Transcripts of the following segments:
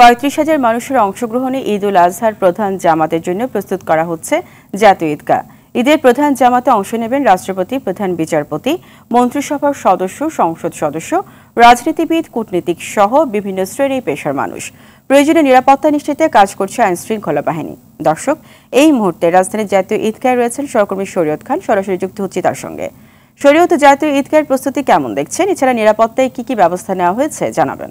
পঁয়ত্রিশ হাজার মানুষের অংশগ্রহণে ঈদ উল আজহার প্রধান জামাতের জন্য প্রস্তুত করা হচ্ছে জাতীয় ঈদগাহ ঈদের প্রধান জামাতে অংশ নেবেন রাষ্ট্রপতি প্রধান বিচারপতি মন্ত্রিসভার সদস্য সংসদ সদস্য রাজনীতিবিদ কূটনীতিক সহ বিভিন্ন শ্রেণী পেশার মানুষ প্রয়োজনে নিরাপত্তা নিশ্চিতে কাজ করছে আইন শৃঙ্খলা বাহিনী দর্শক এই মুহূর্তে রাজধানীর জাতীয় ঈদগায় রয়েছেন সহকর্মী শরীয়ত খান সরাসরি যুক্ত হচ্ছে তার সঙ্গে শরীয়ত জাতীয় ঈদগাহের প্রস্তুতি কেমন দেখছেন এছাড়া নিরাপত্তায় কি কি ব্যবস্থা নেওয়া হয়েছে জানাবেন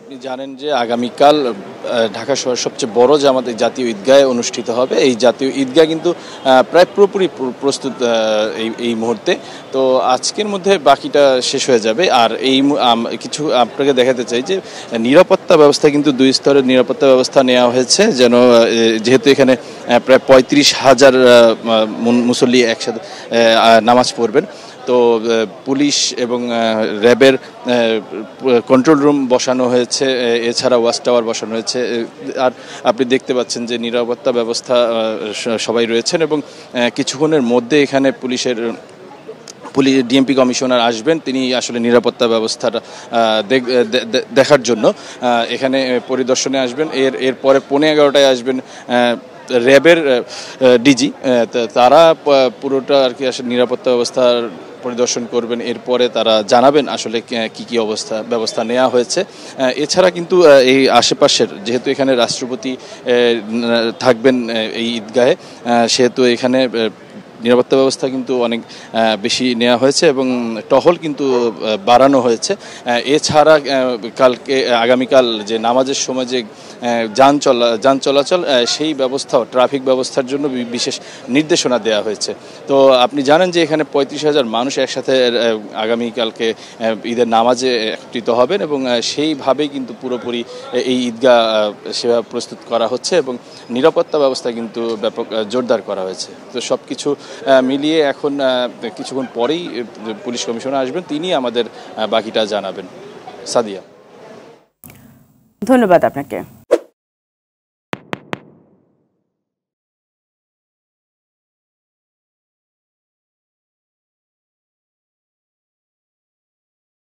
আপনি জানেন যে আগামীকাল ঢাকা শহরের সবচেয়ে বড় যে আমাদের জাতীয় ঈদগাহে অনুষ্ঠিত হবে এই জাতীয় ঈদগাহ কিন্তু প্রায় পুরোপুরি প্রস্তুত এই এই মুহূর্তে তো আজকের মধ্যে বাকিটা শেষ হয়ে যাবে আর এই কিছু আপনাকে দেখাতে চাই যে নিরাপত্তা ব্যবস্থা কিন্তু দুই স্তরের নিরাপত্তা ব্যবস্থা নেওয়া হয়েছে যেন যেহেতু এখানে প্রায় পঁয়ত্রিশ হাজার মুসল্লি একসাথে নামাজ পড়বেন তো পুলিশ এবং র্যাবের কন্ট্রোল রুম বসানো বসানো হয়েছে এছাড়া ওয়াচ টাওয়ার বসানো হয়েছে আর আপনি দেখতে পাচ্ছেন যে নিরাপত্তা ব্যবস্থা সবাই রয়েছেন এবং কিছুক্ষণের মধ্যে এখানে পুলিশের পুলিশ ডিএমপি কমিশনার আসবেন তিনি আসলে নিরাপত্তা ব্যবস্থাটা দেখার জন্য এখানে পরিদর্শনে আসবেন এর এরপরে পৌনে এগারোটায় আসবেন র্যাবের ডিজি তারা পুরোটা আর কি আসলে নিরাপত্তা ব্যবস্থার পরিদর্শন করবেন এরপরে তারা জানাবেন আসলে কি কি অবস্থা ব্যবস্থা নেওয়া হয়েছে এছাড়া কিন্তু এই আশেপাশের যেহেতু এখানে রাষ্ট্রপতি থাকবেন এই ঈদগাহে সেহেতু এখানে নিরাপত্তা ব্যবস্থা কিন্তু অনেক বেশি নেওয়া হয়েছে এবং টহল কিন্তু বাড়ানো হয়েছে এছাড়া কালকে আগামীকাল যে নামাজের সময় যে যান চলা যান চলাচল সেই ব্যবস্থাও ট্রাফিক ব্যবস্থার জন্য বিশেষ নির্দেশনা দেওয়া হয়েছে তো আপনি জানেন যে এখানে পঁয়ত্রিশ হাজার মানুষ একসাথে আগামীকালকে ঈদের নামাজে একত্রিত হবেন এবং সেইভাবেই কিন্তু পুরোপুরি এই ঈদগাহ সেবা প্রস্তুত করা হচ্ছে এবং নিরাপত্তা ব্যবস্থা কিন্তু ব্যাপক জোরদার করা হয়েছে তো সব কিছু মিলিয়ে এখন কিছুক্ষণ পরেই পুলিশ কমিশনার আসবেন তিনি আমাদের বাকিটা জানাবেন সাদিয়া ধন্যবাদ আপনাকে